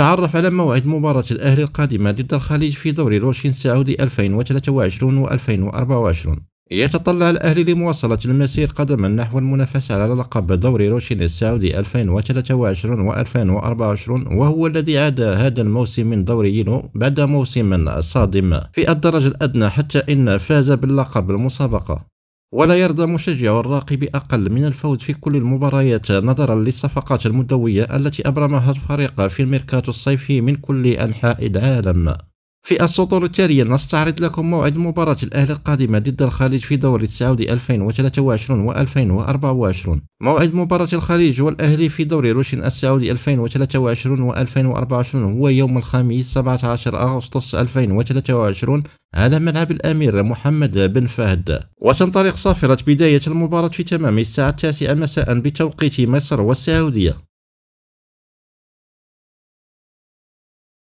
تعرف على موعد مباراة الأهلي القادمة ضد الخليج في دوري روشين السعودي 2023 و 2024 يتطلع الأهلي لمواصلة المسير قدما نحو المنافسة على لقب دوري روشين السعودي 2023 و 2024 وهو الذي عاد هذا الموسم من دوري يلو بعد موسم صادم في الدرجة الأدنى حتى إن فاز باللقب المسابقة ولا يرضى مشجع الراقي بأقل من الفوز في كل المباريات نظرا للصفقات المدوية التي أبرمها الفريق في الميركاتو الصيفي من كل أنحاء العالم في السطور التالية نستعرض لكم موعد مباراة الأهلي القادمة ضد الخليج في دوري السعودي 2023 و 2024 موعد مباراة الخليج والأهلي في دوري روشن السعودي 2023 و 2024 هو يوم الخميس 17 أغسطس 2023 على ملعب الأمير محمد بن فهد وتنطلق صافرة بداية المباراة في تمام الساعة التاسعة مساء بتوقيت مصر والسعودية